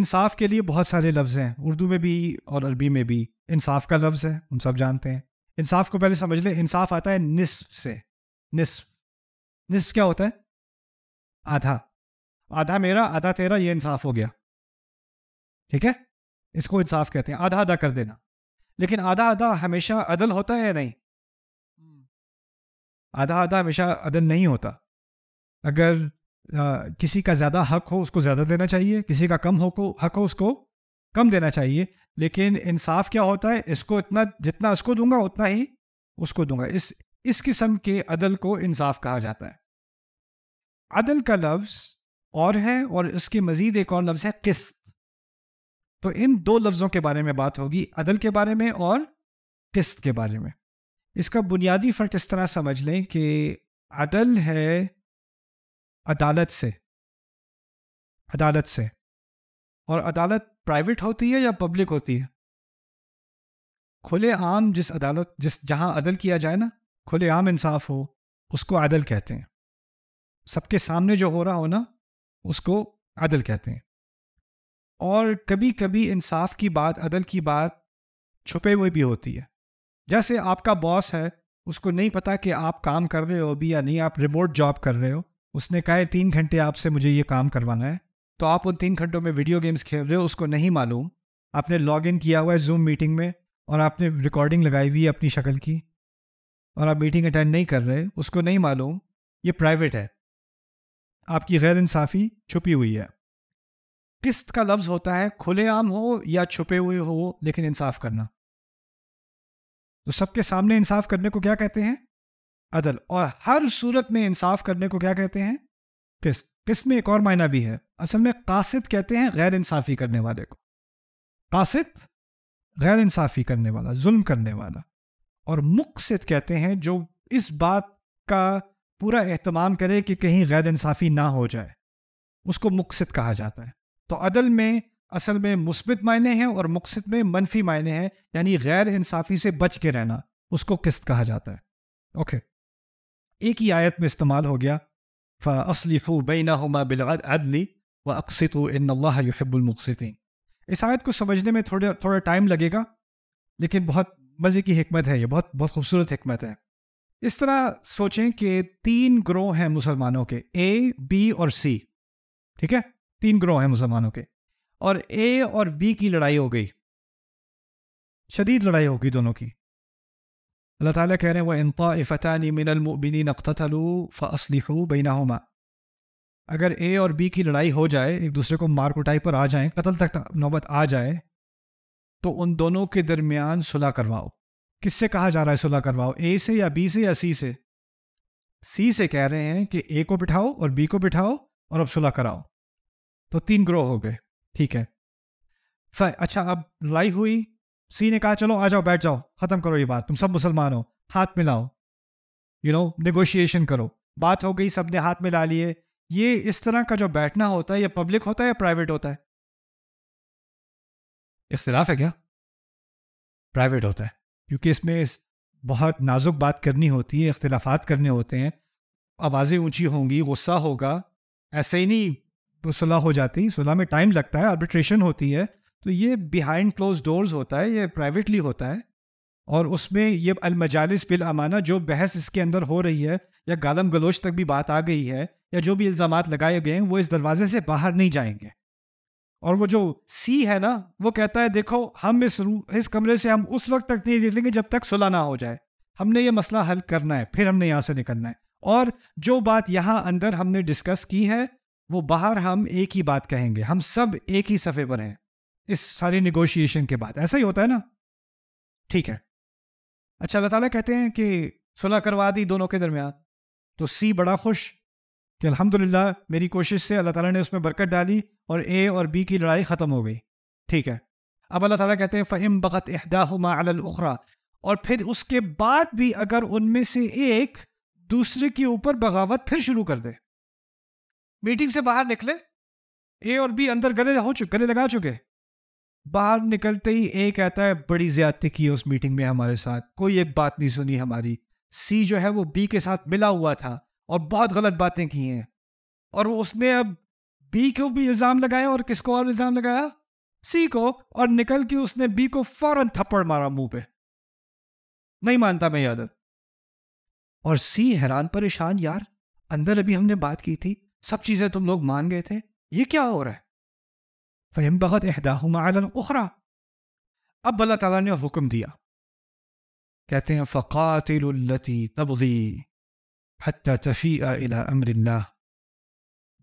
इंसाफ के लिए बहुत सारे लफ्ज़ हैं उर्दू में भी और अरबी में भी इंसाफ का लफ्ज़ है हम सब जानते हैं इंसाफ को पहले समझ लें इंसाफ आता है निसफ से निसफ निसफ क्या होता है आधा आधा मेरा आधा तेरा ये इंसाफ हो गया ठीक है इसको इंसाफ कहते हैं आधा आधा कर देना लेकिन आधा आधा हमेशा अदल होता है या नहीं हम्म। आधा आधा हमेशा अदल नहीं होता अगर किसी का ज़्यादा हक हो उसको ज़्यादा देना चाहिए किसी का कम हो को हक हो उसको कम देना चाहिए लेकिन इंसाफ क्या होता है इसको इतना जितना उसको दूंगा उतना ही उसको दूंगा इस इस किस्म के अदल को इंसाफ कहा जाता है अदल का लफ्ज और है और इसके मजीद एक और लफ्ज है किस्त तो इन दो लफ्जों के बारे में बात होगी अदल के बारे में और किस्त के बारे में इसका बुनियादी फ़र्क इस तरह समझ लें कि अदल है अदालत से अदालत से और अदालत प्राइवेट होती है या पब्लिक होती है खुले आम जिस अदालत जिस जहां अदल किया जाए ना खुले आम इंसाफ हो उसको अदल कहते हैं सबके सामने जो हो रहा हो ना उसको अदल कहते हैं और कभी कभी इंसाफ की बात अदल की बात छुपे हुए भी होती है जैसे आपका बॉस है उसको नहीं पता कि आप काम कर रहे हो अभी या नहीं आप रिमोट जॉब कर रहे हो उसने कहा है तीन घंटे आपसे मुझे ये काम करवाना है तो आप उन तीन घंटों में वीडियो गेम्स खेल रहे हो उसको नहीं मालूम आपने लॉग इन किया हुआ है जूम मीटिंग में और आपने रिकॉर्डिंग लगाई हुई है अपनी शक्ल की और आप मीटिंग अटेंड नहीं कर रहे उसको नहीं मालूम ये प्राइवेट है आपकी गैर इंसाफ़ी छुपी हुई है किस्त का लफ्ज़ होता है खुलेआम हो या छुपे हुए हो लेकिन इंसाफ करना तो सबके सामने इंसाफ करने को क्या कहते हैं अदल और हर सूरत में इंसाफ करने को क्या कहते हैं किस्त किस्त में एक और मायना भी है असल में कासिद कहते हैं गैर इंसाफी करने वाले को कासिद गैर इंसाफी करने वाला जुल्म करने वाला और मुकसिद कहते हैं जो इस बात का पूरा अहतमाम करे कि कहीं गैर इंसाफी ना हो जाए उसको मुकसिद कहा जाता है तो अदल में असल में मुस्बित मायने हैं और मुकसद में मनफी मायने हैं यानी गैर इंसाफी से बच के रहना उसको किस्त कहा जाता है ओके okay. एक ही आयत में इस्तेमाल हो गया फ़सलिह बैना हमा अदली व अक्सत इन इस आयत को समझने में थोड़ा थोड़ा टाइम लगेगा लेकिन बहुत मज़े की हमत है ये बहुत बहुत खूबसूरत हमत है इस तरह सोचें कि तीन ग्रोह हैं मुसलमानों के ए बी और सी ठीक है तीन ग्रोह हैं मुसलमानों के और ए और बी की लड़ाई हो गई शदीद लड़ाई होगी दोनों की अल्लाह ताला कह रहे हैं वह फ़तानी मिनलमिन अलू फ़सलिहू बैनाहुमा अगर ए और बी की लड़ाई हो जाए एक दूसरे को मार कुटाई पर आ जाए कतल तक नौबत आ जाए तो उन दोनों के दरमियान सुलह करवाओ किससे कहा जा रहा है सुलह करवाओ ए से या बी से या सी से सी से कह रहे हैं कि ए को बिठाओ और बी को बिठाओ और अब सुलह कराओ तो तीन ग्रोह हो गए ठीक है अच्छा अब लड़ाई हुई सी ने कहा चलो आ जाओ बैठ जाओ ख़त्म करो ये बात तुम सब मुसलमान हो हाथ मिलाओ यू नो नेगोशिएशन करो बात हो गई सब ने हाथ मिला लिए ये इस तरह का जो बैठना होता है ये पब्लिक होता है या प्राइवेट होता है इख्तिलाफ है क्या प्राइवेट होता है क्योंकि इसमें इस बहुत नाजुक बात करनी होती है इख्तलाफात करने होते हैं आवाज़ें ऊंची होंगी गुस्सा होगा ऐसे ही नहीं सुलह हो जाती सुलह में टाइम लगता है आर्बिट्रेशन होती है तो ये बिहाइंड क्लोज डोर्स होता है ये प्राइवेटली होता है और उसमें ये अलमजालिस बिल अमाना जो बहस इसके अंदर हो रही है या गालम गलोच तक भी बात आ गई है या जो भी इल्ज़ाम लगाए गए हैं वो इस दरवाजे से बाहर नहीं जाएंगे और वो जो सी है ना वो कहता है देखो हम इस रू इस कमरे से हम उस वक्त तक नहीं निकलेंगे जब तक सुलह ना हो जाए हमने ये मसला हल करना है फिर हमने यहाँ से निकलना है और जो बात यहाँ अंदर हमने डिस्कस की है वो बाहर हम एक ही बात कहेंगे हम सब एक ही सफ़े पर हैं इस सारी निगोशिएशन के बाद ऐसा ही होता है ना ठीक है अच्छा अल्लाह ताला कहते हैं कि सुलह करवा दी दोनों के दरमियान तो सी बड़ा खुश कि अल्हम्दुलिल्लाह मेरी कोशिश से अल्लाह ताला ने उसमें बरकत डाली और ए और बी की लड़ाई ख़त्म हो गई ठीक है अब अल्लाह ताला कहते हैं फ़हिम बकत अहदाहुमा उखरा और फिर उसके बाद भी अगर उनमें से एक दूसरे के ऊपर बगावत फिर शुरू कर दे मीटिंग से बाहर निकले ए और बी अंदर गले हो चुके गले लगा चुके बाहर निकलते ही एक कहता है बड़ी ज्यादती की है उस मीटिंग में हमारे साथ कोई एक बात नहीं सुनी हमारी सी जो है वो बी के साथ मिला हुआ था और बहुत गलत बातें की हैं और उसने अब बी को भी इल्ज़ाम लगाया और किसको और इल्ज़ाम लगाया सी को और निकल के उसने बी को फौरन थप्पड़ मारा मुंह पे नहीं मानता मैं यादव और सी हैरान परेशान यार अंदर अभी हमने बात की थी सब चीज़ें तुम लोग मान गए थे ये क्या हो रहा है فينبغت बगत على الأخرى अब अल्लाह ताला ने हुक्म दिया कहते हैं फ़कातिलती तबगी हती तफ़ी अला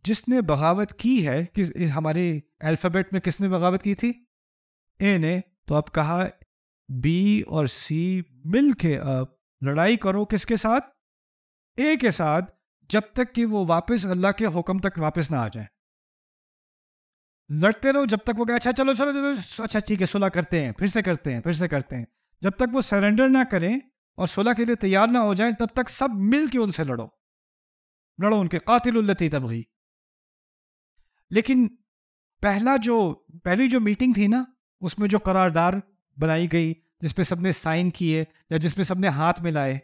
जिसने बगावत की है कि हमारे अल्फ़ाबेट में किसने बगावत की थी ए ने तो अब कहा बी और सी मिल के अब लड़ाई करो किसके साथ ए के साथ जब तक कि वो वापस अल्लाह के हुक्म तक वापस ना आ जाए लड़ते रहो जब तक वो कहे अच्छा चलो चलो चलो अच्छा ठीक है सुलह करते हैं फिर से करते हैं फिर से करते हैं जब तक वो सरेंडर ना करें और सोलह के लिए तैयार ना हो जाए तब तक सब मिल के उनसे लड़ो लड़ो उनके तब हुई लेकिन पहला जो पहली जो मीटिंग थी ना उसमें जो करारदार बनाई गई जिसपे सबने साइन किए या जिसपे सबने हाथ मिलाए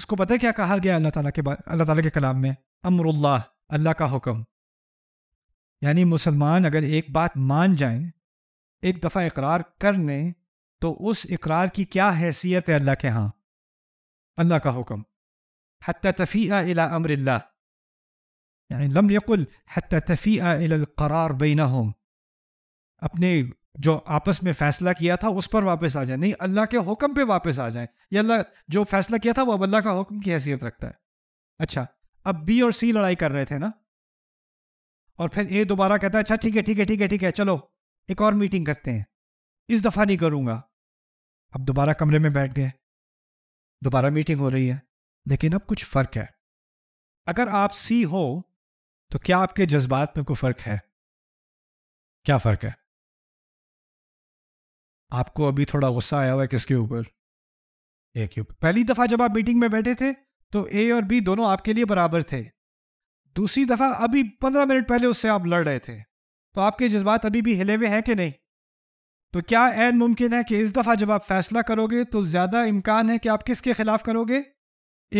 उसको पता है क्या कहा गया अल्लाह ताला के अल्लाह ताला के कलाम में अमरुल्लाह अल्लाह का हुक्म यानी मुसलमान अगर एक बात मान जाएं एक दफ़ा इकरार कर लें तो उस इकरार की क्या हैसियत है अल्लाह के यहाँ अल्लाह का हुक्म हती तफ़ी अला अमर यानी लम यकुल हती तफ़ीआ करार बीना होम अपने जो आपस में फ़ैसला किया था उस पर वापस आ जाए नहीं अल्लाह के हुक्म पे वापस आ जाए ये अल्लाह जो फ़ैसला किया था वो अब अल्लाह का हुक्म की हैसियत रखता है अच्छा अब बी और सी लड़ाई कर रहे थे ना और फिर ए दोबारा कहता है अच्छा ठीक है ठीक है ठीक है ठीक है चलो एक और मीटिंग करते हैं इस दफ़ा नहीं करूँगा अब दोबारा कमरे में बैठ गए दोबारा मीटिंग हो रही है लेकिन अब कुछ फ़र्क है अगर आप सी हो तो क्या आपके जज्बात में कोई फ़र्क है क्या फ़र्क है आपको अभी थोड़ा गुस्सा आया हुआ है किसके ऊपर ए के ऊपर पहली दफ़ा जब आप मीटिंग में बैठे थे तो ए और बी दोनों आपके लिए बराबर थे दूसरी दफ़ा अभी पंद्रह मिनट पहले उससे आप लड़ रहे थे तो आपके जज्बात अभी भी हिले हुए हैं कि नहीं तो क्या ऐन मुमकिन है कि इस दफ़ा जब आप फैसला करोगे तो ज़्यादा इम्कान है कि आप किसके खिलाफ करोगे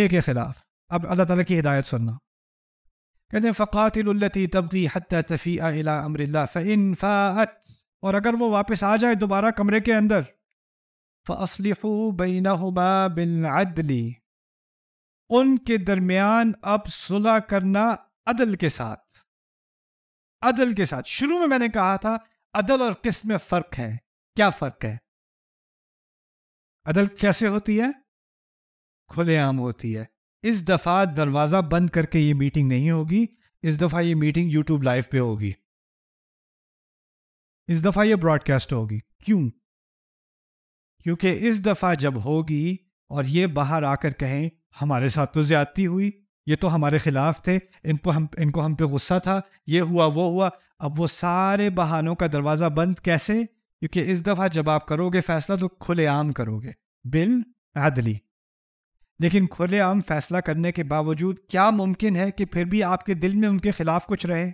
ए के खिलाफ अब अल्लाह ताला की हिदायत सुनना कहते हैं फ़कातिल्लती तबकी हत तफ़ी अला अमरल्ला फ़िन फ़ात और अगर वो वापस आ जाए दोबारा कमरे के अंदर फ़सलहू बिन अदली उनके दरमियान अब सुलह करना अदल के साथ अदल के साथ शुरू में मैंने कहा था अदल और किस में फर्क है क्या फर्क है अदल कैसे होती है खुलेआम होती है इस दफा दरवाजा बंद करके ये मीटिंग नहीं होगी इस दफा ये मीटिंग यूट्यूब लाइव पे होगी इस दफा ये ब्रॉडकास्ट होगी क्यों क्योंकि इस दफा जब होगी और ये बाहर आकर कहें हमारे साथ तो ज्यादती हुई ये तो हमारे खिलाफ थे इनको हम इनको हम पे गुस्सा था ये हुआ वो हुआ अब वो सारे बहानों का दरवाज़ा बंद कैसे क्योंकि इस दफ़ा जब आप करोगे फैसला तो खुलेआम करोगे बिल आदली लेकिन खुलेआम फैसला करने के बावजूद क्या मुमकिन है कि फिर भी आपके दिल में उनके खिलाफ कुछ रहे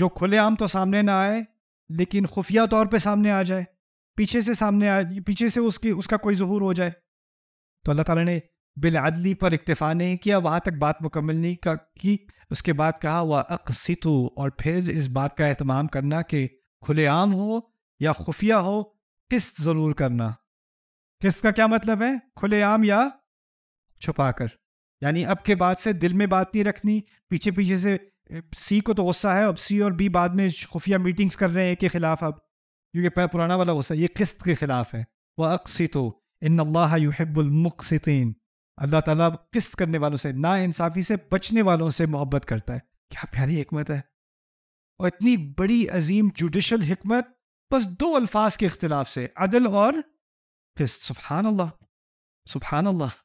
जो खुलेआम तो सामने ना आए लेकिन खुफिया तौर पे सामने आ जाए पीछे से सामने आ पीछे से उसकी उसका कोई जहूर हो जाए तो अल्लाह ताला ने बिलादली पर इक्तफ़ा नहीं किया वहाँ तक बात मुकम्मल नहीं की उसके बाद कहा वह अकसितु और फिर इस बात का अहतमाम करना कि खुलेआम हो या खुफिया हो किस्त ज़रूर करना किस्त का क्या मतलब है खुलेआम या छुपा कर यानी अब के बाद से दिल में बात नहीं रखनी पीछे पीछे से सी को तो गुस्सा है अब सी और बी बाद में खुफिया मीटिंग्स कर रहे हैं के ख़िलाफ़ अब क्योंकि पुराना वाला गुस्सा ये किस्त के ख़िलाफ़ है वह अक्सित हो इन अल्लाह युहबुलमक़सिन अल्लाह ताला किस्त करने वालों से ना इंसाफ़ी से बचने वालों से मोहब्बत करता है क्या प्यारी हमत है और इतनी बड़ी अजीम जुडिशल हमत बस दो अल्फाज के अख्तिलाफ से अदल और किस्त सुबहान अल्लाह सुबहान अल्लाह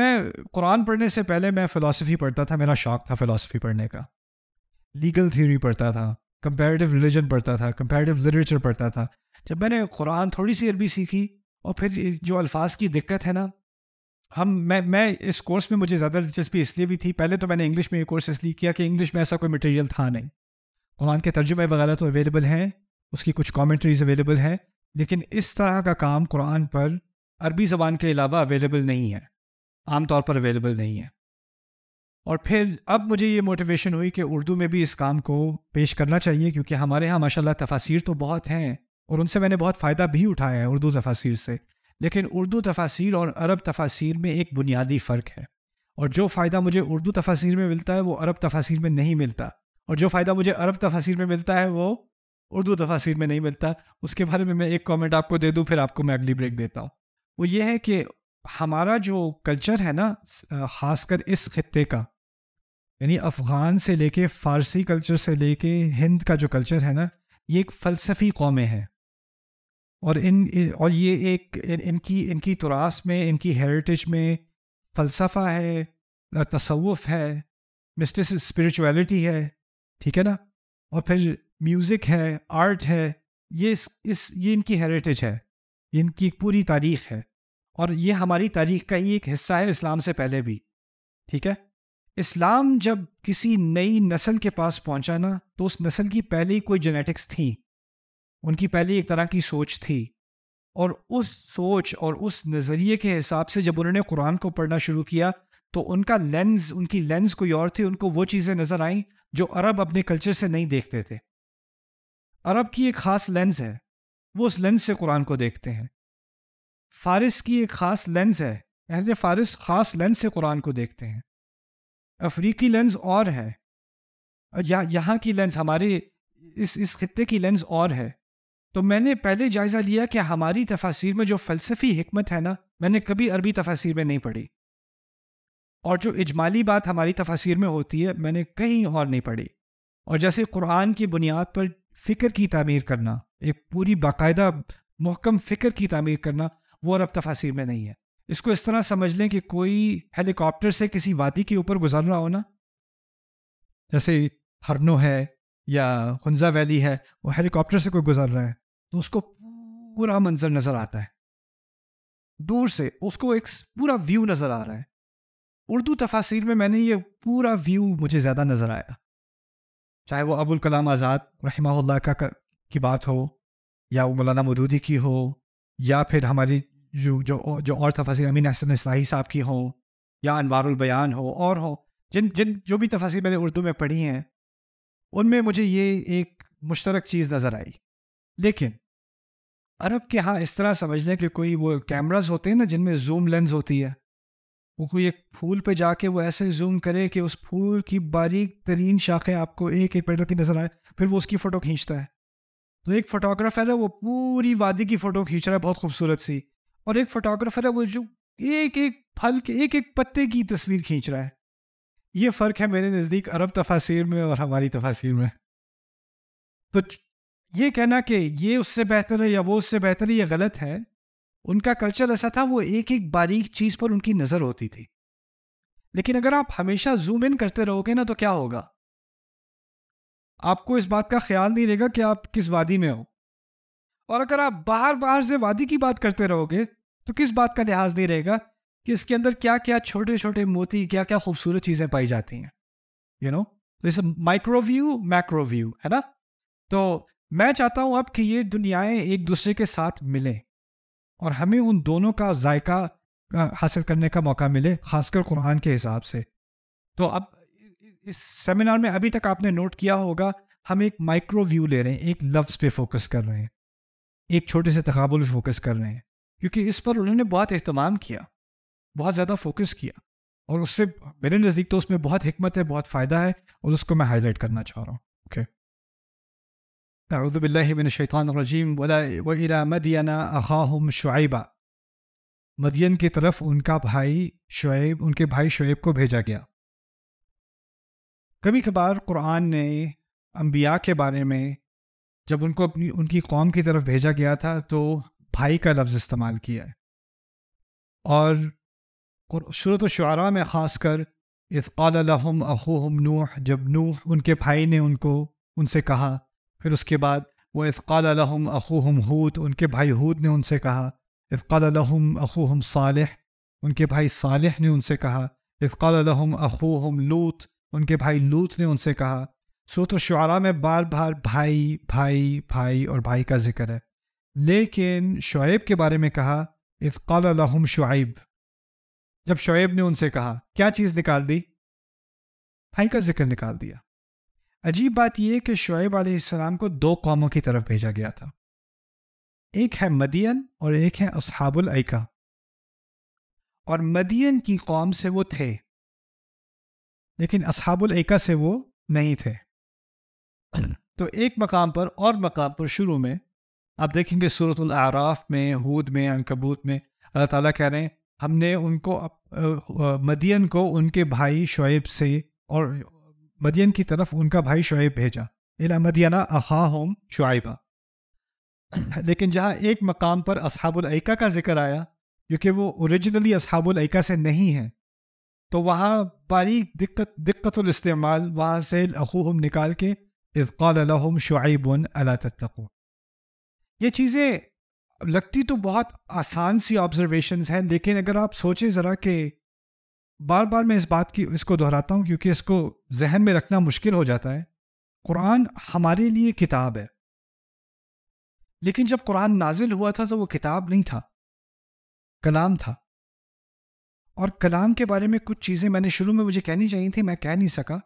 मैं कुरान पढ़ने से पहले मैं फ़िलासफ़ी पढ़ता था मेरा शौक़ था फ़िलासफ़ी पढ़ने का लीगल थ्योरी पढ़ता था कंपेरेटिव रिलीजन पढ़ता था कंपेरेटिव लिटरेचर पढ़ता था जब मैंने कुरान थोड़ी सी अरबी सीखी और फिर जो अल्फाज की दिक्कत है ना हम मैं मैं इस कोर्स में मुझे ज़्यादा दिलचस्पी इसलिए भी थी पहले तो मैंने इंग्लिश में ये कोर्स इसलिए किया कि इंग्लिश में ऐसा कोई मटेरियल था नहीं कुरान के तर्जुमे वगैरह तो अवेलेबल हैं उसकी कुछ कॉमेंट्रीज अवेलेबल हैं लेकिन इस तरह का काम कुरान पर अरबी ज़बान के अलावा अवेलेबल नहीं है आम तौर पर अवेलेबल नहीं है और फिर अब मुझे ये मोटिवेशन हुई कि उर्दू में भी इस काम को पेश करना चाहिए क्योंकि हमारे यहाँ माशाल्लाह तफासिर तो बहुत हैं और उनसे मैंने बहुत फ़ायदा भी उठाया है उर्दू तफासिर से लेकिन उर्दू तफासिर और अरब तफासिर में एक बुनियादी फ़र्क है और जो फ़ायदा मुझे उर्दू तफासिर में मिलता है वो अरब तफासिर में नहीं मिलता और जो फ़ायदा मुझे अरब तफासिर में मिलता है वो उर्दू तफासिर में नहीं मिलता उसके बारे में मैं एक कमेंट आपको दे दूं फिर आपको मैं अगली ब्रेक देता हूँ वो ये है कि हमारा जो कल्चर है ना ख़ासकर इस खत्े का यानी अफ़गान से लेके फ़ारसी कल्चर से लेके हिंद का जो कल्चर है ना ये एक फ़लसफ़ी कौमें हैं और इन और ये एक इन, इनकी इनकी तुरास में इनकी हेरिटेज में फ़लसफ़ा है तसवुफ़ है मिस्टिस स्पिरिचुअलिटी है ठीक है ना और फिर म्यूज़िक है आर्ट है ये इस, इस ये इनकी हेरिटेज है ये इनकी पूरी तारीख़ है और ये हमारी तारीख़ का ही एक हिस्सा है इस्लाम से पहले भी ठीक है इस्लाम जब किसी नई नस्ल के पास पहुंचा ना तो उस नस्ल की पहले ही कोई जेनेटिक्स थी उनकी पहली एक तरह की सोच थी और उस सोच और उस नज़रिए के हिसाब से जब उन्होंने कुरान को पढ़ना शुरू किया तो उनका लेंस उनकी लेंस कोई और थी उनको वो चीज़ें नज़र आईं जो अरब अपने कल्चर से नहीं देखते थे अरब की एक ख़ास लेंस है वो उस लेंस से कुरान को देखते हैं फारस की एक ख़ास लेंस है अहद फ़ारिस ख़ास लेंस से कुरान को देखते हैं अफ्रीकी लेंस और है या यहाँ की लेंस हमारे इस इस खत्े की लेंस और है तो मैंने पहले जायज़ा लिया कि हमारी तफासिर में जो फ़लसफ़ी हमत है ना मैंने कभी अरबी तफासिर में नहीं पढ़ी और जो इजमाली बात हमारी तफासिर में होती है मैंने कहीं और नहीं पढ़ी और जैसे कुरान की बुनियाद पर फ़िक्र की तमीर करना एक पूरी बाकायदा महकम फ़िक्र की तमीर करना वो अरब तफासिर में नहीं है इसको इस तरह समझ लें कि कोई हेलीकॉप्टर से किसी वादी के ऊपर गुजर रहा हो ना जैसे हरनो है या हंजा वैली है वो हेलीकॉप्टर से कोई गुजर रहा है तो उसको पूरा मंजर नजर आता है दूर से उसको एक पूरा व्यू नजर आ रहा है उर्दू तफासिर में मैंने ये पूरा व्यू मुझे ज़्यादा नज़र आया चाहे वो अबुल कलाम आज़ाद रहमा का, की बात हो या वो मौलाना मदूदी की हो या फिर हमारी जो जो जो और तफासिर अमीन अहसन इसलाही साहब की हो या अनवारुल बयान हो और हो जिन जिन जो भी तफासिर मैंने उर्दू में पढ़ी हैं उनमें मुझे ये एक मुश्तरक चीज़ नज़र आई लेकिन अरब के हाँ इस तरह समझ लें कि कोई वो कैमराज होते हैं ना जिनमें जूम लेंस होती है वो कोई एक फूल पे जाके वो ऐसे जूम करे कि उस फूल की बारीक तरीन शाखें आपको एक एक पेड़ की नज़र आए फिर वो उसकी फ़ोटो खींचता है तो एक फ़ोटोग्राफ़र है वो पूरी वादी की फ़ोटो खींच रहा है बहुत खूबसूरत सी और एक फ़ोटोग्राफ़र है वो जो एक एक फल के एक एक पत्ते की तस्वीर खींच रहा है ये फ़र्क है मेरे नज़दीक अरब तफासिर में और हमारी तफासिर में तो ये कहना कि ये उससे बेहतर है या वो उससे बेहतर है ये गलत है उनका कल्चर ऐसा था वो एक एक बारीक चीज़ पर उनकी नज़र होती थी लेकिन अगर आप हमेशा जूम इन करते रहोगे ना तो क्या होगा आपको इस बात का ख्याल नहीं रहेगा कि आप किस वादी में हो और अगर आप बाहर बाहर से वादी की बात करते रहोगे तो किस बात का लिहाज नहीं रहेगा कि इसके अंदर क्या क्या छोटे छोटे मोती क्या क्या खूबसूरत चीज़ें पाई जाती हैं you know this micro view macro view है ना तो मैं चाहता हूं अब कि ये दुनियाएं एक दूसरे के साथ मिलें और हमें उन दोनों का जायका हासिल करने का मौका मिले खासकर कुरान के हिसाब से तो अब इस सेमिनार में अभी तक आपने नोट किया होगा हम एक माइक्रो व्यू ले रहे हैं एक लफ्ज़ पे फोकस कर रहे हैं एक छोटे से तकबल फोकस कर रहे हैं क्योंकि इस पर उन्होंने बहुत अहतमाम किया बहुत ज़्यादा फोकस किया और उससे मेरे नज़दीक तो उसमें बहुत हमत है बहुत फ़ायदा है और उसको मैं हाईलाइट करना चाह रहा हूँ ओके okay. أعوذ بالله من الشيطان الرجीम वला वला मदीन अखाहम शुआबा मदियन की तरफ उनका भाई शुएब उनके भाई शुएब को भेजा गया कभी कभार कुरान ने अम्बिया के बारे में जब उनको अपनी उनकी कौम की तरफ भेजा गया था तो भाई का लफ्ज़ इस्तेमाल किया है और शुरत शुरा में ख़ास कर इसम अखूम नूह जब नूह उनके भाई ने उनको उनसे कहा फिर उसके बाद वह इफ़ाल लहम अखूहम हूत उनके भाई हूत ने उनसे कहा इफ़ाल लहम अखूहम सालह उनके भाई सालह ने उनसे कहा इफ़ाल लहम अखूहम लूत उनके भाई लूत ने उनसे कहा सूत शुरा में बार बार भाई भाई भाई और भाई का जिक्र है लेकिन शुएब के बारे में कहा इफ़ाल लहम शुएब जब शुएब ने उनसे कहा क्या चीज़ निकाल दी भाई का जिक्र निकाल दिया अजीब बात यह कि शुएब आलाम को दो कौमों की तरफ भेजा गया था एक है मदियन और एक है असहाबुल अका और मदियन की कौम से वो थे लेकिन असहाबुल अका से वो नहीं थे तो एक मकाम पर और मकाम पर शुरू में आप देखेंगे सूरत आराफ में हूद में अंकबूत में अल्लाह ताला कह रहे हैं हमने उनको मदियन को उनके भाई शुएब से और मदियन की तरफ उनका भाई शुएब भेजा इला मदियना अखा होम शुआबा लेकिन जहाँ एक मकाम पर असहाबुलका का जिक्र आया क्योंकि वो औरिजिनली असहाबुलका से नहीं है तो वहाँ बारीक दिक्कत इस्तेमाल वहाँ से अखूहम निकाल के इफ़ालम शुआब अला ये चीज़ें लगती तो बहुत आसान सी ऑब्जर्वेशन हैं लेकिन अगर आप सोचें ज़रा कि बार बार मैं इस बात की इसको दोहराता हूँ क्योंकि इसको जहन में रखना मुश्किल हो जाता है कुरान हमारे लिए किताब है लेकिन जब कुरान नाजिल हुआ था तो वो किताब नहीं था कलाम था और कलाम के बारे में कुछ चीज़ें मैंने शुरू में मुझे कहनी चाहिए थी मैं कह नहीं सका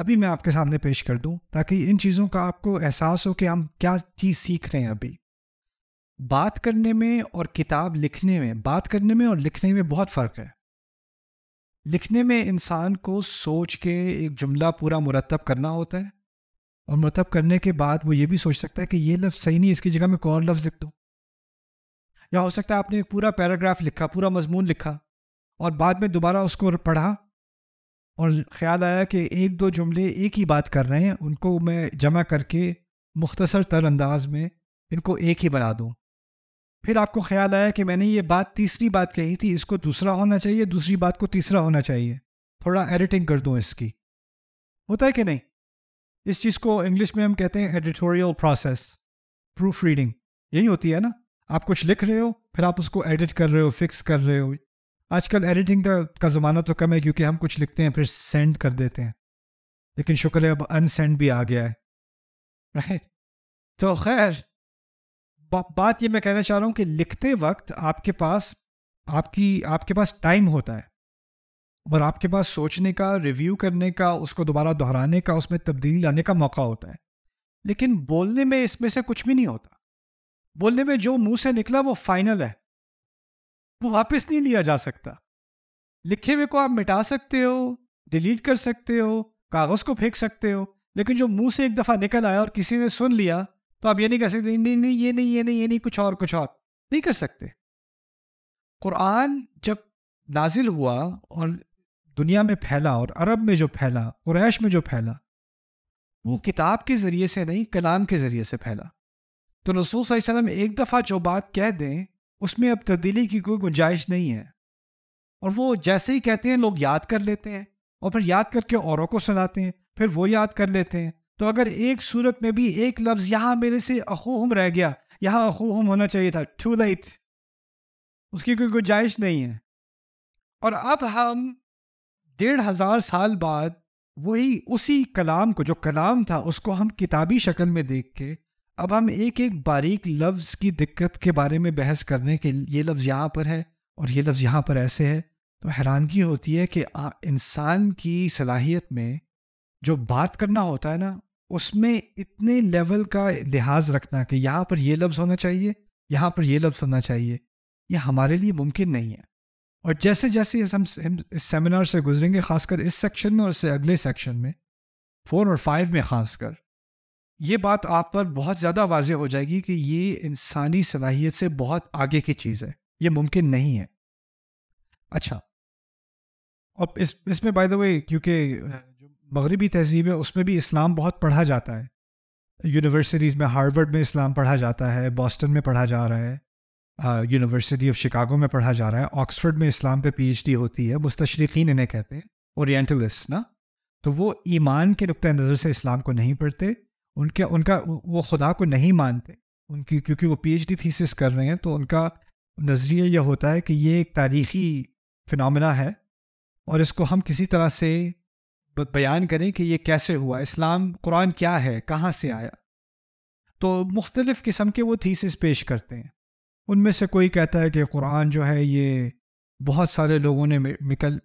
अभी मैं आपके सामने पेश कर दूं ताकि इन चीज़ों का आपको एहसास हो कि हम क्या चीज़ सीख रहे हैं अभी बात करने में और किताब लिखने में बात करने में और लिखने में बहुत फ़र्क है लिखने में इंसान को सोच के एक जुमला पूरा मुरतब करना होता है और मुरतब करने के बाद वो ये भी सोच सकता है कि ये लफ्ज़ सही नहीं इसकी जगह मैं कौन लफ्ज़ लिख दूँ या हो सकता है आपने एक पूरा पैराग्राफ लिखा पूरा मजमून लिखा और बाद में दोबारा उसको पढ़ा और ख्याल आया कि एक दो जुमले एक ही बात कर रहे हैं उनको मैं जमा करके मुख्तसर तर अंदाज में इनको एक ही बना दूँ फिर आपको ख्याल आया कि मैंने ये बात तीसरी बात कही थी इसको दूसरा होना चाहिए दूसरी बात को तीसरा होना चाहिए थोड़ा एडिटिंग कर दूँ इसकी होता है कि नहीं इस चीज़ को इंग्लिश में हम कहते हैं एडिटोरियल प्रोसेस प्रूफ रीडिंग यही होती है ना आप कुछ लिख रहे हो फिर आप उसको एडिट कर रहे हो फिक्स कर रहे हो आजकल एडिटिंग का, ज़माना तो कम है क्योंकि हम कुछ लिखते हैं फिर सेंड कर देते हैं लेकिन शुक्र है अब अनसेंड भी आ गया है राइट तो खैर बात ये मैं कहना चाह रहा हूँ कि लिखते वक्त आपके पास आपकी आपके पास टाइम होता है और आपके पास सोचने का रिव्यू करने का उसको दोबारा दोहराने का उसमें तब्दीली लाने का मौका होता है लेकिन बोलने में इसमें से कुछ भी नहीं होता बोलने में जो मुंह से निकला वो फाइनल है वो वापस नहीं लिया जा सकता लिखे हुए को आप मिटा सकते हो डिलीट कर सकते हो कागज़ को फेंक सकते हो लेकिन जो मुंह से एक दफ़ा निकल आया और किसी ने सुन लिया तो आप ये नहीं कर सकते नहीं नहीं ये नहीं ये नहीं ये नहीं कुछ और कुछ और नहीं कर सकते कुरान जब नाजिल हुआ और दुनिया में फैला और अरब में जो फैला कुरैश में जो फैला वो किताब के ज़रिए से नहीं कलाम के ज़रिए से फैला तो रसूल वसम एक दफ़ा जो बात कह दें उसमें अब तब्दीली की कोई गुंजाइश नहीं है और वो जैसे ही कहते हैं लोग याद कर लेते हैं और फिर याद करके औरों को सुनाते हैं फिर वो याद कर लेते हैं तो अगर एक सूरत में भी एक लफ्ज यहाँ मेरे से अखोहम रह गया यहाँ अहोहम होना चाहिए था टू लाइट उसकी कोई गुंजाइश नहीं है और अब हम डेढ़ हज़ार साल बाद वही उसी कलाम को जो कलाम था उसको हम किताबी शक्ल में देख के अब हम एक एक बारीक लफ्ज़ की दिक्कत के बारे में बहस करने के ये लफ्ज़ यहाँ पर है और ये लफ्ज़ यहाँ पर ऐसे है तो हैरानगी होती है कि इंसान की सलाहियत में जो बात करना होता है ना उसमें इतने लेवल का लिहाज रखना कि यहाँ पर ये लफ्ज़ होना चाहिए यहाँ पर ये लफ्ज़ होना चाहिए यह हमारे लिए मुमकिन नहीं है और जैसे जैसे हम इस सेमिनार से गुजरेंगे ख़ासकर इस सेक्शन में और इससे अगले सेक्शन में फोर और फाइव में ख़ासकर ये बात आप पर बहुत ज़्यादा वाज हो जाएगी कि ये इंसानी सलाहियत से बहुत आगे की चीज़ है ये मुमकिन नहीं है अच्छा अब इस इसमें बाय द वे क्योंकि मगरबी तहजीब है उसमें भी इस्लाम बहुत पढ़ा जाता है यूनिवर्सिटीज़ में हार्वर्ड में इस्लाम पढ़ा जाता है बॉस्टन में पढ़ा जा रहा है यूनिवर्सिटी ऑफ शिकागो में पढ़ा जा रहा है ऑक्सफर्ड में इस्लाम पे पीएचडी होती है मुस्तशरकिन इन्हें कहते हैं औरटलिस्ट ना तो वो ईमान के नुक़ नज़र से इस्लाम को नहीं पढ़ते उनके उनका वो खुदा को नहीं मानते उनकी क्योंकि वो पी एच डी थीसिस कर रहे हैं तो उनका नज़रिया यह होता है कि ये एक तारीख़ी फिनमिना है और इसको हम किसी तरह से बयान करें कि ये कैसे हुआ इस्लाम कुरान क्या है कहाँ से आया तो मुख्तलिफ़ किस्म के वो थीसिस पेश करते हैं उनमें से कोई कहता है कि कुरान जो है ये बहुत सारे लोगों ने निकल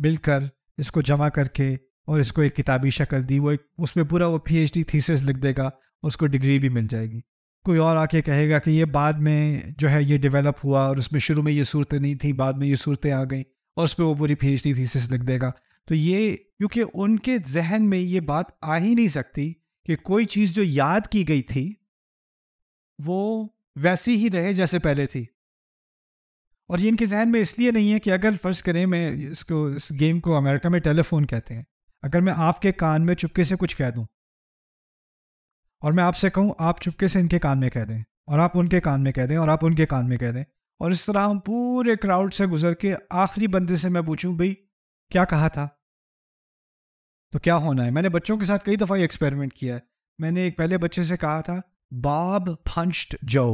मिलकर इसको जमा करके और इसको एक किताबी शक्ल दी वो एक उसमें पूरा वो पीएचडी थीसिस लिख देगा उसको डिग्री भी मिल जाएगी कोई और आके कहेगा कि ये बाद में जो है ये डेवलप हुआ और उसमें शुरू में ये सूरतें नहीं थी बाद में ये सूरतें आ गई और उस पर वो पूरी पी एच डी थीसिस लिख देगा तो ये क्योंकि उनके जहन में ये बात आ ही नहीं सकती कि कोई चीज़ जो याद की गई थी वो वैसी ही रहे जैसे पहले थी और ये इनके जहन में इसलिए नहीं है कि अगर फ़र्ज करें मैं इसको इस गेम को अमेरिका में टेलीफोन कहते हैं अगर मैं आपके कान में चुपके से कुछ कह दूं और मैं आपसे कहूं आप चुपके से इनके कान में कह दें और आप उनके कान में कह दें और आप उनके कान में कह दें और इस तरह हम पूरे क्राउड से गुजर के आखिरी बंदे से मैं पूछूं भाई क्या कहा था तो क्या होना है मैंने बच्चों के साथ कई दफ़ा ये एक्सपेरिमेंट किया है मैंने एक पहले बच्चे से कहा था बाब फंच्ड जो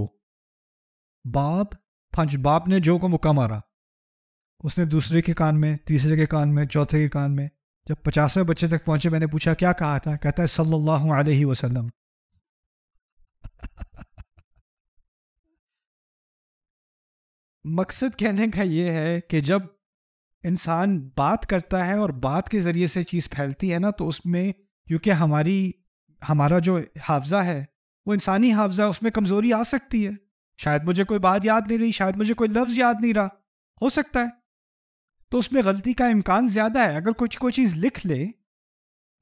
बाब फंच बाप ने जो को मुक्का मारा उसने दूसरे के कान में तीसरे के कान में चौथे के कान में जब पचासवें बच्चे तक पहुंचे मैंने पूछा क्या कहा था कहता है सल्लल्लाहु अलैहि वसल्लम मकसद कहने का यह है कि जब इंसान बात करता है और बात के ज़रिए से चीज़ फैलती है ना तो उसमें क्योंकि हमारी हमारा जो हाफजा है वो इंसानी हाफजा है उसमें कमज़ोरी आ सकती है शायद मुझे कोई बात याद नहीं रही शायद मुझे कोई लफ्ज़ याद नहीं रहा हो सकता है तो उसमें गलती का इम्कान ज़्यादा है अगर कुछ कोई चीज़ लिख ले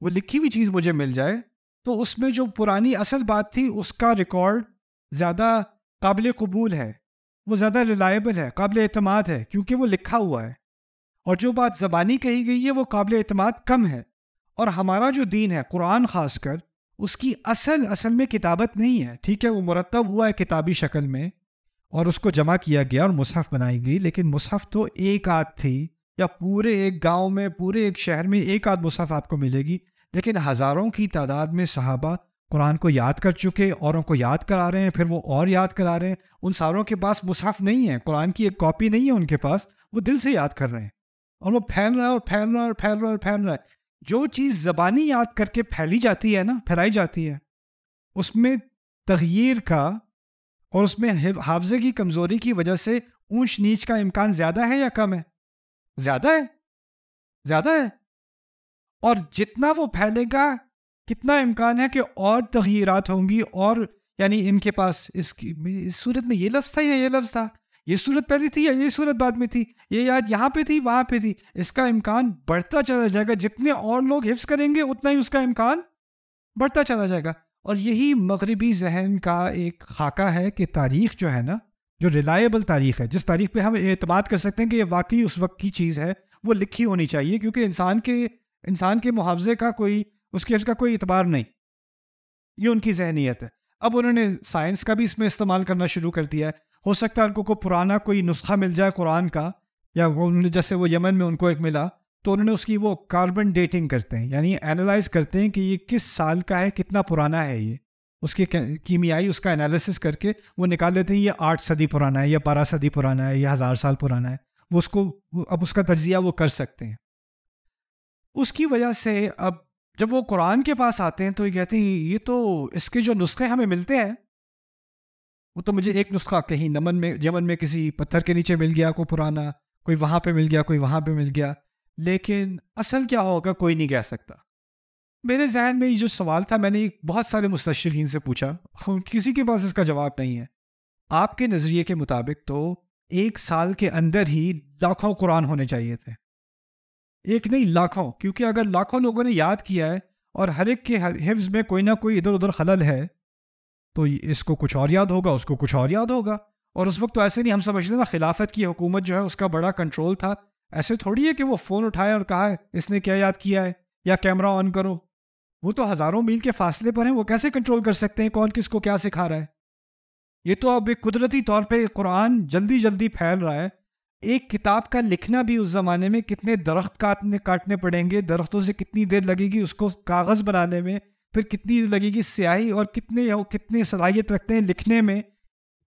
वो लिखी हुई चीज़ मुझे मिल जाए तो उसमें जो पुरानी असल बात थी उसका रिकॉर्ड ज़्यादा काबिल कबूल है वो ज़्यादा रिलायबल है काबिल अतमाद है क्योंकि वो लिखा हुआ है और जो बात ज़बानी कही गई है वो काबिल अतमाद कम है और हमारा जो दीन है कुरान ख़ास कर उसकी असल असल में किताबत नहीं है ठीक है वो मुरतब हुआ है किताबी शक्ल में और उसको जमा किया गया और मुसहफ़ बनाई गई लेकिन मुसहफ़ तो एक आध थी या पूरे एक गांव में पूरे एक शहर में एक आध मुसहफ़ आपको मिलेगी लेकिन हज़ारों की तादाद में सहाबा कुरान को याद कर चुके औरों को याद करा रहे हैं फिर वो और याद करा रहे हैं उन सारों के पास मुसहफ़ नहीं है कुरान की एक कॉपी नहीं है उनके पास वो दिल से याद कर रहे हैं और वो फैल रहा है और फैल रहा है और फैल रहा है और फैल रहा है जो चीज़ ज़बानी याद करके फैली जाती है ना फैलाई जाती है उसमें तगीर का और उसमें हाफजे की कमज़ोरी की वजह से ऊंच नीच का इम्कान ज़्यादा है या कम है ज़्यादा है ज़्यादा है और जितना वो फैलेगा कितना इम्कान है कि और तगीरत होंगी और यानी इनके पास इसकी इस सूरत में ये लफ्ज़ था या ये लफ्ज़ था ये सूरत पहले थी या ये सूरत बाद में थी ये याद यहाँ पे थी वहाँ पे थी इसका इम्कान बढ़ता चला जाएगा जितने और लोग हिफ्स करेंगे उतना ही उसका इम्कान बढ़ता चला जाएगा और यही मगरबी जहन का एक खाका है कि तारीख जो है ना जो रिलायबल तारीख है जिस तारीख पे हम अतमाद कर सकते हैं कि ये वाकई उस वक्त की चीज़ है वो लिखी होनी चाहिए क्योंकि इंसान के इंसान के मुआवजे का कोई उसके का कोई इतबार नहीं ये उनकी जहनीत है अब उन्होंने साइंस का भी इसमें इस्तेमाल करना शुरू कर दिया है हो सकता है उनको को पुराना कोई नुस्खा मिल जाए कुरान का या वो उन्होंने जैसे वो यमन में उनको एक मिला तो उन्होंने उसकी वो कार्बन डेटिंग करते हैं यानी एनालाइज करते हैं कि ये किस साल का है कितना पुराना है ये उसके कीमियाई उसका एनालिसिस करके वो निकाल लेते हैं ये आठ सदी पुराना है या बारह सदी पुराना है या हज़ार साल पुराना है वो उसको अब उसका तजिया वो कर सकते हैं उसकी वजह से अब जब वो कुरान के पास आते हैं तो ये कहते हैं ये तो इसके जो नुस्खे हमें मिलते हैं वो तो मुझे एक नुस्खा कहीं नमन में यमन में किसी पत्थर के नीचे मिल गया कोई पुराना कोई वहाँ पे मिल गया कोई वहाँ पे मिल गया लेकिन असल क्या होगा कोई नहीं कह सकता मेरे जहन में ये जो सवाल था मैंने बहुत सारे मुस्तशरीन से पूछा किसी के पास इसका जवाब नहीं है आपके नज़रिए के मुताबिक तो एक साल के अंदर ही लाखों कुरान होने चाहिए थे एक नहीं लाखों क्योंकि अगर लाखों लोगों ने याद किया है और हर एक के हिफ्ज़ में कोई ना कोई इधर उधर खलल है तो इसको कुछ और याद होगा उसको कुछ और याद होगा और उस वक्त तो ऐसे नहीं हम समझते ना खिलाफत की हुकूमत जो है उसका बड़ा कंट्रोल था ऐसे थोड़ी है कि वो फ़ोन उठाए और कहा है इसने क्या याद किया है या कैमरा ऑन करो वो तो हज़ारों मील के फासले पर हैं वो कैसे कंट्रोल कर सकते हैं कौन किसको क्या सिखा रहा है ये तो अब एक कुदरती तौर पर कुरान जल्दी जल्दी फैल रहा है एक किताब का लिखना भी उस ज़माने में कितने दरख्त काटने काटने पड़ेंगे दरख्तों से कितनी देर लगेगी उसको कागज़ बनाने में फिर कितनी लगेगी स्याही और कितने कितनी सलाहियत रखते हैं लिखने में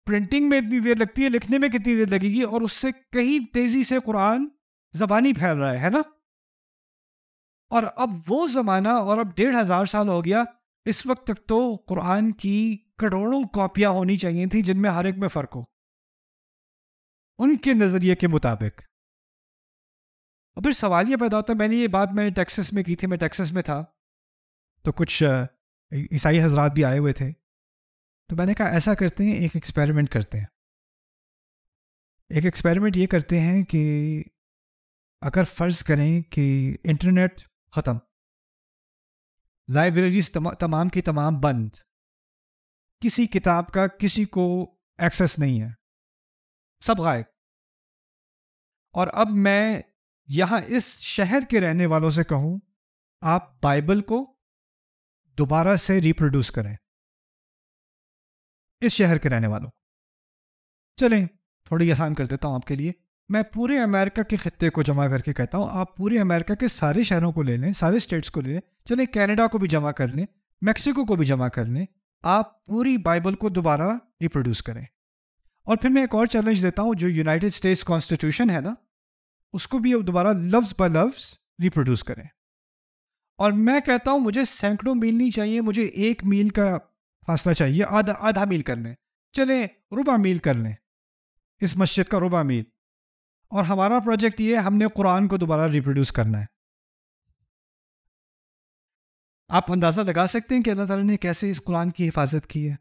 प्रिंटिंग में इतनी देर लगती है लिखने में कितनी देर लगेगी और उससे कहीं तेजी से कुरान जबानी फैल रहा है, है ना और अब वो ज़माना और अब डेढ़ हज़ार साल हो गया इस वक्त तक तो कुरान की करोड़ों कॉपियां होनी चाहिए थी जिनमें हर एक में फ़र्क हो उनके नज़रिए के मुताबिक और फिर सवाल ये पैदा होता है मैंने ये बात मैंने टेक्सस में की थी मैं टेक्सस में था तो कुछ ईसाई हजरात भी आए हुए थे तो मैंने कहा ऐसा करते हैं एक एक्सपेरिमेंट करते हैं एक एक्सपेरिमेंट ये करते हैं कि अगर फ़र्ज़ करें कि इंटरनेट ख़त्म लाइब्रेरीज तमा, तमाम की तमाम बंद किसी किताब का किसी को एक्सेस नहीं है सब गायब और अब मैं यहाँ इस शहर के रहने वालों से कहूँ आप बाइबल को दोबारा से रिप्रोड्यूस करें इस शहर के रहने वालों चलें थोड़ी आसान कर देता हूँ आपके लिए मैं पूरे अमेरिका के खत्े को जमा करके कहता हूँ आप पूरे अमेरिका के सारे शहरों को ले लें सारे स्टेट्स को ले लें चलें कनाडा को भी जमा कर लें मैक्सिको को भी जमा कर लें आप पूरी बाइबल को दोबारा रिप्रोड्यूस करें और फिर मैं एक और चैलेंज देता हूँ जो यूनाइटेड स्टेट्स कॉन्स्टिट्यूशन है ना उसको भी दोबारा लफ्ज़ ब लफ्ज़ रिप्रोड्यूस करें और मैं कहता हूँ मुझे सैकड़ों मील नहीं चाहिए मुझे एक मील का फासला चाहिए आधा आधा मील कर लें चले रुबा मील कर लें इस मस्जिद का रुबा मील और हमारा प्रोजेक्ट ये हमने कुरान को दोबारा रिप्रोड्यूस करना है आप अंदाज़ा लगा सकते हैं कि अल्लाह ताला ने कैसे इस कुरान की हिफाजत की है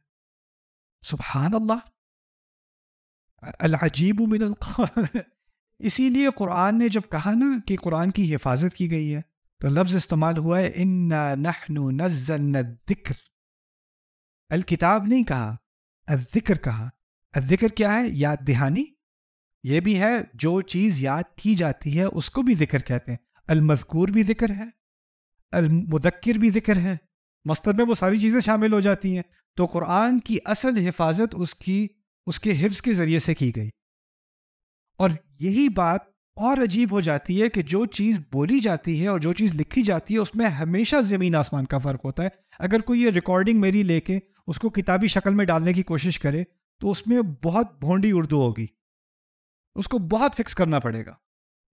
सुबहान अल्लाह अलाजीब मिन इसीलिए कुरान ने जब कहा ना कि कुरान की हिफाजत की गई है तो लफ्ज इस्तेमाल हुआ है इन्ना नहनु नजलना जिक्र अल किताब नहीं कहा अजिक्र कहा अजिक्र क्या है याद दहानी ये भी है जो चीज़ याद की जाती है उसको भी जिक्र कहते हैं अलमजकूर भी जिक्र है अलमुदक्र भी जिक्र है मस्तर में वो सारी चीज़ें शामिल हो जाती हैं तो कुरान की असल हिफाजत उसकी उसके हिफ्स के ज़रिए से की गई और यही बात और अजीब हो जाती है कि जो चीज़ बोली जाती है और जो चीज़ लिखी जाती है उसमें हमेशा ज़मीन आसमान का फ़र्क होता है अगर कोई ये रिकॉर्डिंग मेरी लेके उसको किताबी शक्ल में डालने की कोशिश करे तो उसमें बहुत भोंडी उर्दू होगी उसको बहुत फिक्स करना पड़ेगा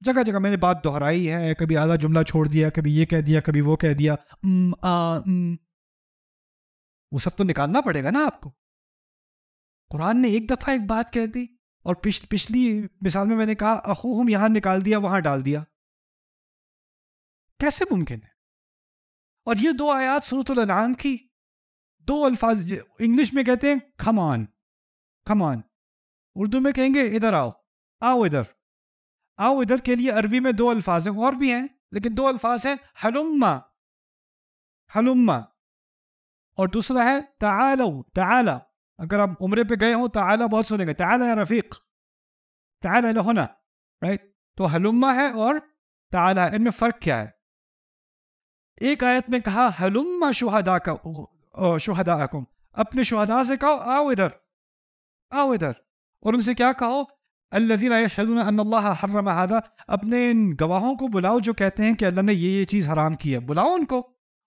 जगह जगह मैंने बात दोहराई है कभी आधा जुमला छोड़ दिया कभी ये कह दिया कभी वो कह दिया न, आ, न। वो सब तो निकालना पड़ेगा ना आपको कुरान ने एक दफ़ा एक बात कह दी और पिछ, पिछली मिसाल में मैंने कहा अखो हम निकाल दिया वहां डाल दिया कैसे मुमकिन है और ये दो आयात सूरतम की दो अल्फाज इंग्लिश में कहते हैं खमान खमान उर्दू में कहेंगे इधर आओ आओ इधर आओ इधर के लिए अरबी में दो अल्फाज हैं और भी हैं लेकिन दो अल्फाज हैं हलुम्मा हलुम्मा और दूसरा है तालो ताला अगर आप उम्र पे गए हो तो आला बहुत सुनेंगे ताला है रफीक ताला होना राइट तो हलुम्मा है और ताला इनमें फ़र्क क्या है एक आयत में कहा हलुम्मा शुहदा का शुहदा अपने शुहदा से कहो आओ इधर आओ इधर और उनसे क्या कहो अल्लादा अपने इन गवाहों को बुलाओ जो कहते हैं कि अल्लाह ने ये ये चीज़ हराम की है बुलाओ उनको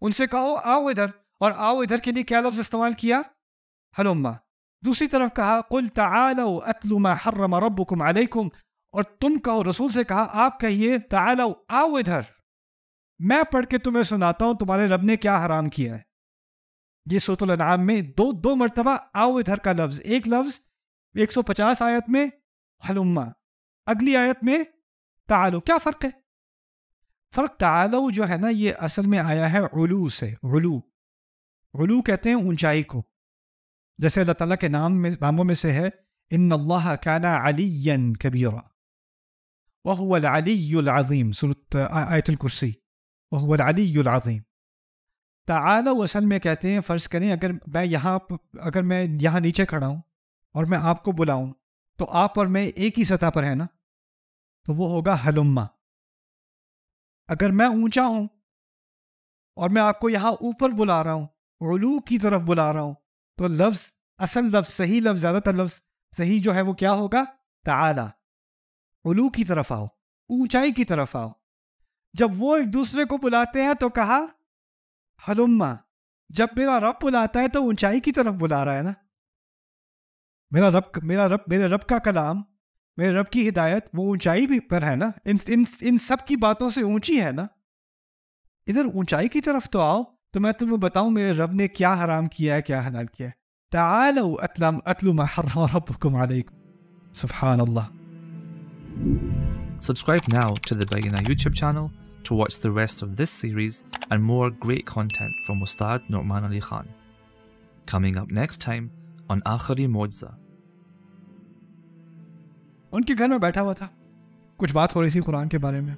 उनसे कहो आओ इधर और आओ इधर के लिए क्या लफ्ज़ इस्तेमाल किया हलोम्मा दूसरी तरफ कहा कुल तालो अतलु मा हर्रम रब्बुकुम अलैकुम और तुम कहो रसूल से कहा आप कहिए तालो आओ इधर मैं पढ़ के तुम्हें सुनाता हूँ तुम्हारे रब ने क्या हराम किया है ये सूतुलनाम में दो दो मरतबा आओ इधर का लफ्ज़ एक लफ्ज़ 150 आयत में हलुम्मा अगली आयत में तालो क्या फ़र्क है फ़र्क तालो जो है ना ये असल में आया है उलू से उलू उलू कहते हैं ऊंचाई को जैसे अल्लाह ताला के नाम में नामों में से है इन अल्लाह काना अलीन कबीरा वहुअलीम आयतुल कुर्सी वहुअलीम ताला वसल में कहते हैं फ़र्ज़ करें अगर मैं यहाँ अगर मैं यहाँ नीचे खड़ा हूँ और मैं आपको बुलाऊँ तो आप और मैं एक ही सतह पर है ना तो वो होगा हलुम्मा अगर मैं ऊंचा हूँ और मैं आपको यहाँ ऊपर बुला रहा हूँ उलू की तरफ बुला रहा हूँ तो लफ्ज असल लफ्ज सही लफ्ज ज़्यादातर लफ्ज सही जो है वो क्या होगा ताला उलू की तरफ आओ ऊंचाई की तरफ आओ जब वो एक दूसरे को बुलाते हैं तो कहा हलुम्मा जब मेरा रब बुलाता है तो ऊंचाई की तरफ बुला रहा है ना मेरा रब मेरा रब मेरे रब का कलाम मेरे रब की हिदायत वो ऊंचाई भी पर है ना इन इन इन सब की बातों से ऊंची है ना इधर ऊंचाई की तरफ तो आओ तो मैं तुम्हें बताऊं मेरे रब ने क्या हराम किया है क्या हलाल किया है تعالوا اتلم اتلو ما حرم ربكم عليكم سبحان الله Subscribe now to the Bayina YouTube channel to watch the rest of this series and more great content from Ustad Norman Ali Khan. Coming up next time on Akhari Mojza. उनके घर में बैठा हुआ था कुछ बात हो रही थी कुरान के बारे में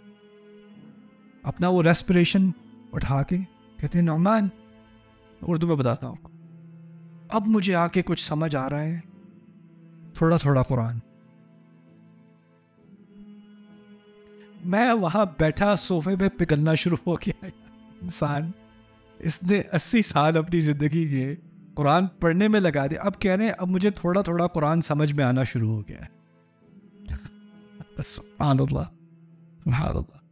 अपना वो रेस्पिरेशन उठा के कहते हैं नौमान उर्दू में बताता हूँ अब मुझे आके कुछ समझ आ रहा है थोड़ा थोड़ा कुरान मैं वहाँ बैठा सोफे पे पिघलना शुरू हो गया इंसान इसने अस्सी साल अपनी ज़िंदगी के कुरान पढ़ने में लगा दिया अब कह रहे हैं अब मुझे थोड़ा थोड़ा कुरान समझ में आना शुरू हो गया है सुबह